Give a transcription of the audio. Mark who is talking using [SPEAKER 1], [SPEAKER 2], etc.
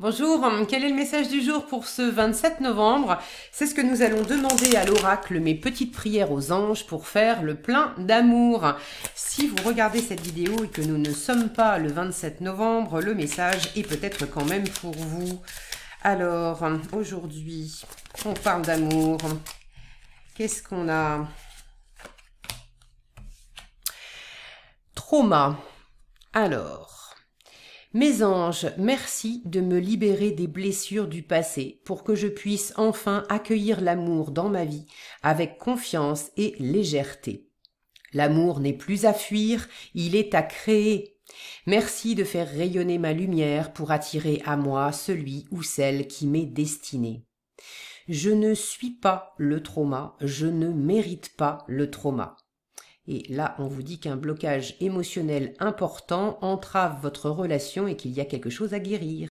[SPEAKER 1] Bonjour, quel est le message du jour pour ce 27 novembre C'est ce que nous allons demander à l'oracle, mes petites prières aux anges pour faire le plein d'amour. Si vous regardez cette vidéo et que nous ne sommes pas le 27 novembre, le message est peut-être quand même pour vous. Alors, aujourd'hui, on parle d'amour. Qu'est-ce qu'on a Trauma. Alors, mes anges, merci de me libérer des blessures du passé pour que je puisse enfin accueillir l'amour dans ma vie avec confiance et légèreté. L'amour n'est plus à fuir, il est à créer. Merci de faire rayonner ma lumière pour attirer à moi celui ou celle qui m'est destiné. Je ne suis pas le trauma, je ne mérite pas le trauma. Et là, on vous dit qu'un blocage émotionnel important entrave votre relation et qu'il y a quelque chose à guérir.